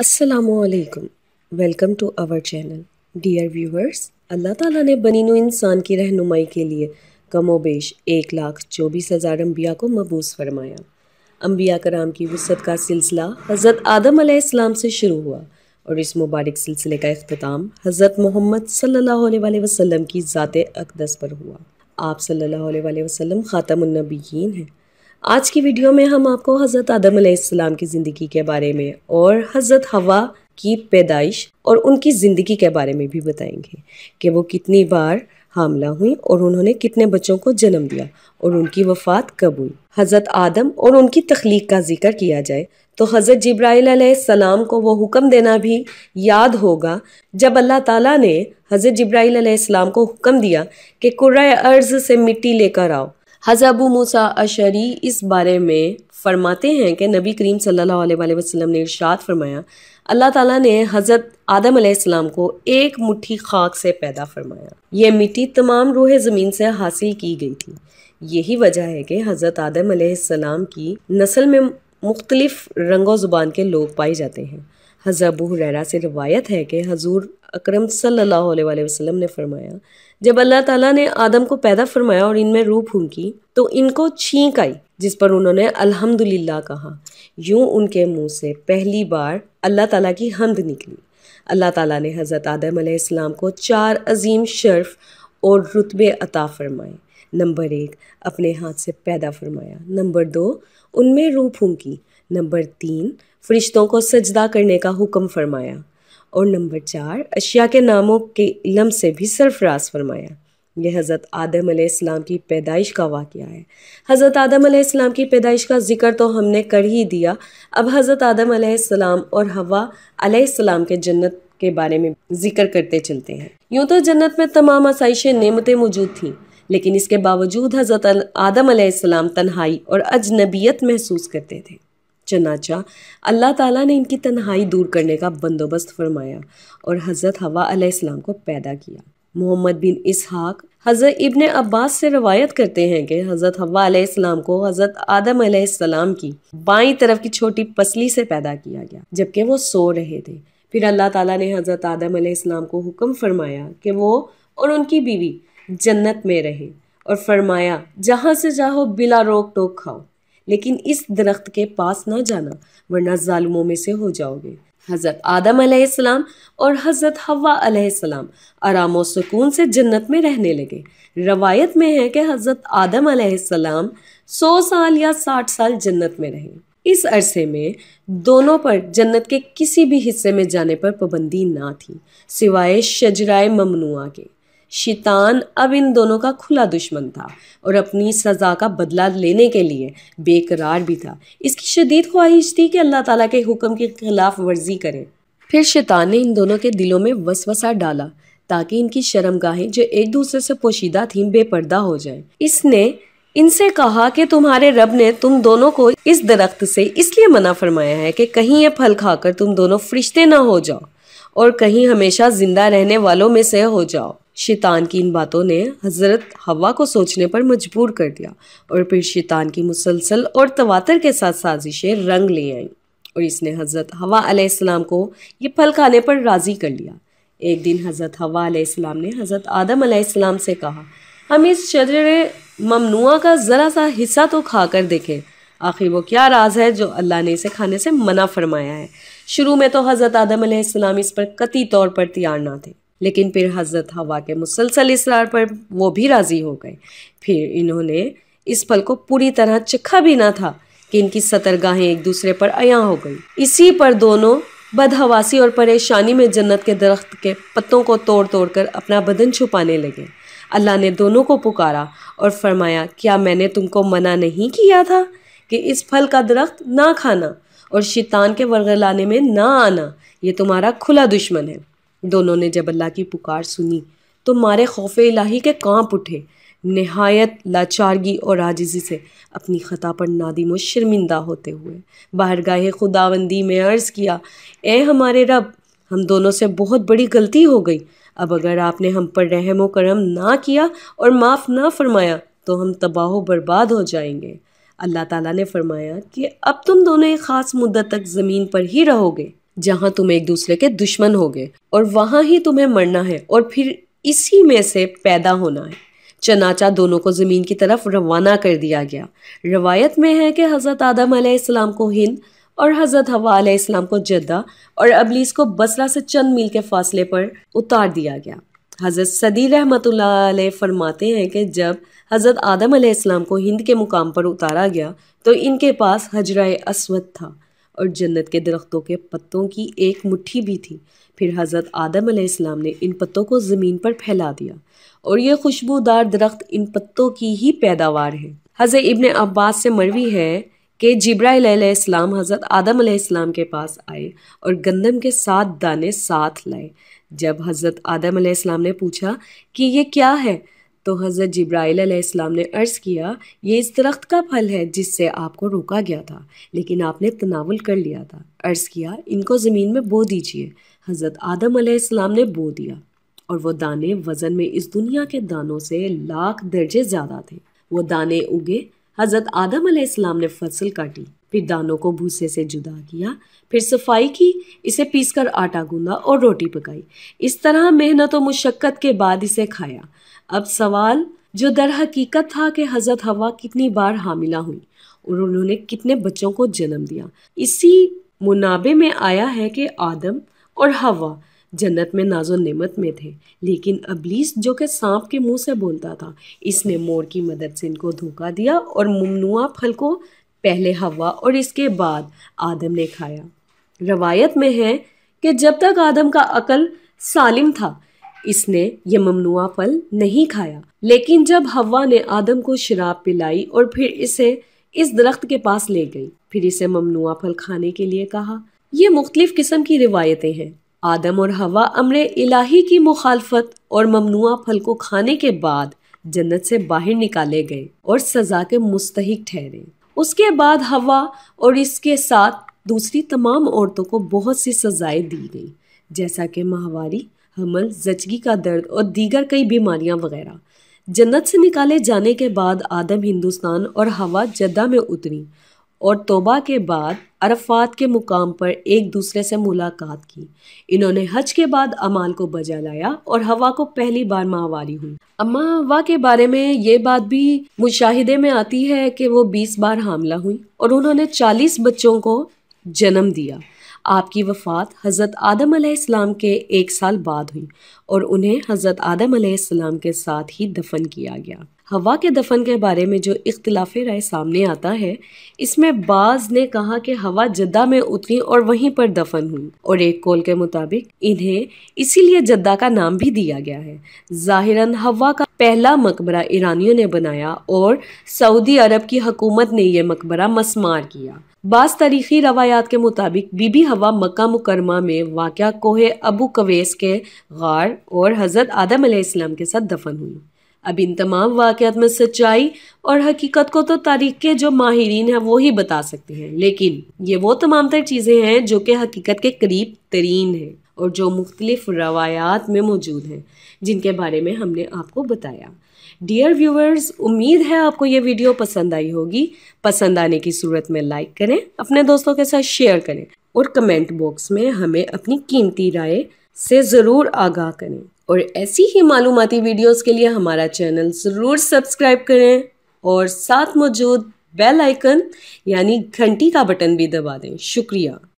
असलकम welcome to our channel dear viewers अल्लाह ताला ने बनीनो इंसान की रहनुमाई के लिए कमोबेश एक लाख चौबीस हज़ार अम्बिया को मबूस फरमाया अम्बिया कराम की वसत का सिलसिला हज़रत आदम आसमाम से शुरू हुआ और इस मुबारक सिलसिले का अख्ताम हज़रत मोहम्मद सल्ला वसम की ज़ात अकदस पर हुआ आप सल्ला वसलम ख़ातमनबीन हैं आज की वीडियो में हम आपको हज़रत आदम आदम की ज़िंदगी के बारे में और हज़रत हवा की पैदाइश और उनकी ज़िंदगी के बारे में भी बताएंगे कि वो कितनी बार हामला हुई और उन्होंने कितने बच्चों को जन्म दिया और उनकी वफ़ात कब हुई हज़रत आदम और उनकी तख्लीक का जिक्र किया जाए तो हज़रत जब्राईल सलाम को वो हुक्म देना भी याद होगा जब अल्लाह ताला ने हज़रत जब्राईल सलाम को हुक्म दिया कि कुर्रा अर्ज़ से मिट्टी लेकर आओ हज़बू मूसा अशरी इस बारे में फ़रमाते हैं कि नबी करीम सल्लल्लाहु अलैहि वसल्लम ने इरशाद फरमाया अल्लाह ताला ने हज़रत आदम अलैहिस्सलाम को एक मुट्ठी खाक से पैदा फरमाया ये मिट्टी तमाम रूह ज़मीन से हासिल की गई थी यही वजह है कि हज़रत आदम अलैहिस्सलाम की नस्ल में मुख्तलिफ़ रंगो ज़ुबान के लोग पाए जाते हैं हज़ाबू हुरैरा से रवायत है कि हजूर अकरम सल्लल्लाहु अलैहि वसल्लम ने फरमाया जब अल्लाह ताला ने आदम को पैदा फरमाया और इनमें रूह फूंकी तो इनको छींक आई जिस पर उन्होंने अल्हम्दुलिल्लाह कहा यूं उनके मुंह से पहली बार अल्लाह ताला की हमद निकली अल्लाह ताला ने हज़रत आदम आसमाम को चार अजीम शर्फ और रुतबे अता फरमाए नंबर एक अपने हाथ से पैदा फरमाया नंबर दो उनमें रूह फूंकी नंबर तीन फरिश्तों को सजदा करने का हुक्म फरमाया और नंबर चार अशिया के नामों के इलम से भी सरफराज फरमाया यह हज़रत आदम आसमाम की पैदाइश का वाक़ है हज़रत आदम आसमाम की पैदाइश का ज़िक्र तो हमने कर ही दिया अब हज़रत आदम आसमाम और हवा आसमाम के जन्नत के बारे में जिक्र करते चलते हैं यूँ तो जन्नत में तमाम आसाइशें नमतें मौजूद थीं लेकिन इसके बावजूद हज़रत आदम आसमाम तन्हाई और अजनबीत महसूस करते थे चनाचा अल्लाह ताला ने इनकी तन्हाई दूर करने का बंदोबस्त फरमाया और हज़रत हवा अलैहिस्सलाम को पैदा किया मोहम्मद बिन इसहाक हज़रत इब्ने अब्बास से रवायत करते हैं कि हज़रत हवा अलैहिस्सलाम को हज़रत आदम अलैहिस्सलाम की बाई तरफ की छोटी पसली से पैदा किया गया जबकि वो सो रहे थे फिर अल्लाह ताला ने हज़रत आदम अलैहिस्सलाम को हुक्म फरमाया कि वो और उनकी बीवी जन्नत में रहें और फरमाया जहाँ से जाओ बिला रोक टोक खाओ लेकिन इस दरख्त के पास ना जाना वरना ालमों में से हो जाओगे हज़रत आदम अलैहिस्सलाम और हज़रत हवा अलैहिस्सलाम आराम और सुकून से जन्नत में रहने लगे रवायत में है कि हज़रत आदम अलैहिस्सलाम सौ साल या साठ साल जन्नत में रहे इस अरसे में दोनों पर जन्नत के किसी भी हिस्से में जाने पर पाबंदी ना थी सिवाय शजराए ममनुआ के शैतान अब इन दोनों का खुला दुश्मन था और अपनी सज़ा का बदला लेने के लिए बेकरार भी था इसकी शदीद ख्वाहिश थी कि अल्लाह ताला के हुक्म की खिलाफ वर्जी करे फिर शैतान ने इन दोनों के दिलों में वसवसा डाला ताकि इनकी शर्मगाहें जो एक दूसरे से पोशीदा थीं बेपर्दा हो जाए इसने इनसे कहा कि तुम्हारे रब ने तुम दोनों को इस दरख्त से इसलिए मना फरमाया है कि कहीं ये फल खाकर तुम दोनों फरिश्ते ना हो जाओ और कहीं हमेशा जिंदा रहने वालों में से हो जाओ शैतान की इन बातों ने हज़रत हवा को सोचने पर मजबूर कर दिया और फिर शैतान की मुसलसल और तवातर के साथ साजिशें रंग ले आईं और इसने हज़रत हवा अलैहिस्सलाम को ये फल खाने पर राज़ी कर लिया एक दिन हज़रत हवा अलैहिस्सलाम ने हज़रत आदम अलैहिस्सलाम से कहा हम इस शजर ममनुआ का ज़रा सा हिस्सा तो खा कर देखें आखिर वो क्या राज है जो अल्लाह ने इसे खाने से मना फरमाया है शुरू में तो हज़रत आदम अलैहिस्सलाम इस पर कती तौर पर तैयार ना थे लेकिन फिर हज़रत हवा के मुसलसल इसरार पर वो भी राज़ी हो गए फिर इन्होंने इस फल को पूरी तरह चखा भी ना था कि इनकी सतरगाहें एक दूसरे पर अयाँ हो गई इसी पर दोनों बदहवासी और परेशानी में जन्नत के दरख्त के पत्तों को तोड़ तोड़ कर अपना बदन छुपाने लगे अल्लाह ने दोनों को पुकारा और फरमाया क्या मैंने तुमको मना नहीं किया था कि इस फल का दरख्त ना खाना और शैतान के वर्गलाने में ना आना ये तुम्हारा खुला दुश्मन है दोनों ने जब अल्लाह की पुकार सुनी तो मारे खौफ इलाही के कांप उठे नहायत लाचारगी और आजिजी से अपनी ख़ता पर नादिम व शर्मिंदा होते हुए बाहर गाहे खुदाबंदी में अर्ज़ किया ए हमारे रब हम दोनों से बहुत बड़ी गलती हो गई अब अगर आपने हम पर रहम व करम ना किया और माफ़ ना फरमाया तो हम तबाह बर्बाद हो जाएंगे अल्लाह ताला ने फरमाया कि अब तुम दोनों एक ख़ास मुद्दत तक ज़मीन पर ही रहोगे जहाँ तुम एक दूसरे के दुश्मन होगे और वहाँ ही तुम्हें मरना है और फिर इसी में से पैदा होना है चनाचा दोनों को ज़मीन की तरफ रवाना कर दिया गया रवायत में है कि हज़रत आदम आसमाम को हिंद और हज़रत हवा आलाम को जद्दा और अबलीस को बसरा से चंद मील के फासले पर उतार दिया गया हज़रत सदी रहमत फरमाते हैं कि जब हज़रत आदम आलाम को हिंद के मुकाम पर उतारा गया तो इनके पास हजरा असवद था और जन्नत के दरख्तों के पत्तों की एक मुट्ठी भी थी फिर हज़रत आदम आसमाम ने इन पत्तों को ज़मीन पर फैला दिया और यह खुशबूदार दरख्त इन पत्तों की ही पैदावार है हज़रत इबन अब्बास से मरवी है कि जब्राईसम हज़रत आदम आसमाम के पास आए और गंदम के सात दाने साथ लाए जब हज़रत आदम आसमाम ने पूछा कि ये क्या है तो हज़रत जब्राईसम ने अर्ज़ किया ये इस दरख्त का फल है जिससे आपको रोका गया था लेकिन आपने तनावल कर लिया था अर्ज़ किया इनको ज़मीन में बो दीजिए हज़रत आदम आसमाम ने बो दिया और वो दाने वज़न में इस दुनिया के दानों से लाख दर्जे ज़्यादा थे वो दाने उगे हज़रत आदम आसमाम ने फसल काटी फिर दानों को भूसे से जुदा किया फिर सफाई की इसे पीसकर आटा गूंदा और रोटी पकाई इस तरह मेहनत और मुशक्क़त के बाद इसे खाया अब सवाल जो दर हकीकत था कि हज़रत हवा कितनी बार हामिला हुई और उन्होंने कितने बच्चों को जन्म दिया इसी मुनाबे में आया है कि आदम और हवा जन्नत में नाजो नमत में थे लेकिन अबलीस जो कि सांप के मुंह से बोलता था इसने मोर की मदद से इनको धोखा दिया और ममनुआ फल को पहले हवा और इसके बाद आदम ने खाया रवायत में है कि जब तक आदम का अकल सालिम था इसने ये ममनुआ फल नहीं खाया लेकिन जब हवा ने आदम को शराब पिलाई और फिर इसे इस दरख्त के पास ले गई फिर इसे ममनुआ फल खाने के लिए कहा ये मुख्तलिफ किस्म की रिवायतें हैं आदम और हवा अमर इलाही की मुखालफत और ममनुआ फल को खाने के बाद जन्नत से बाहर निकाले गए और सजा के मुस्तक ठहरे उसके बाद हवा और इसके साथ दूसरी तमाम औरतों को बहुत सी सजाएं दी गई जैसा कि माहवारी हमल जचगी का दर्द और दीगर कई बीमारियां वगैरह जन्नत से निकाले जाने के बाद आदम हिंदुस्तान और हवा जद्दा में उतरी और तोबा के बाद अरफात के मुकाम पर एक दूसरे से मुलाकात की इन्होंने हज के बाद अमाल को बजा लाया और हवा को पहली बार माहवारी हुई अम्मा हवा के बारे में ये बात भी मुशाहिदे में आती है कि वो 20 बार हामला हुई और उन्होंने 40 बच्चों को जन्म दिया आपकी वफ़ात हज़रत आदम आसमाम के एक साल बाद हुई और उन्हें हज़रत आदम आसमाम के साथ ही दफन किया गया हवा के दफन के बारे में जो इख्तलाफ राय सामने आता है इसमें बाज ने कहा कि हवा जद्दा में उतरी और वहीं पर दफन हुई और एक कॉल के मुताबिक इन्हें इसीलिए जद्दा का नाम भी दिया गया है जाहिरन हवा का पहला मकबरा ईरानियों ने बनाया और सऊदी अरब की हकूमत ने यह मकबरा मसमार किया बास तारीखी रवायात के मुताबिक बीबी हवा मक्का मुकरमा में वाक़ कोहे अबू कवेस के गार और हज़रत आदम के साथ दफन हुई अब इन तमाम वाक़ात में सच्चाई और हकीकत को तो तारीख के जो माहरीन हैं वो ही बता सकते हैं लेकिन ये वो तमाम तर चीज़ें हैं जो कि हकीकत के करीब तरीन हैं और जो मुख्तलिफ रवायात में मौजूद हैं जिनके बारे में हमने आपको बताया डियर व्यूअर्स उम्मीद है आपको ये वीडियो पसंद आई होगी पसंद आने की सूरत में लाइक करें अपने दोस्तों के साथ शेयर करें और कमेंट बॉक्स में हमें अपनी कीमती राय से ज़रूर आगाह करें और ऐसी ही मालूमती वीडियोस के लिए हमारा चैनल ज़रूर सब्सक्राइब करें और साथ मौजूद बेल आइकन यानी घंटी का बटन भी दबा दें शुक्रिया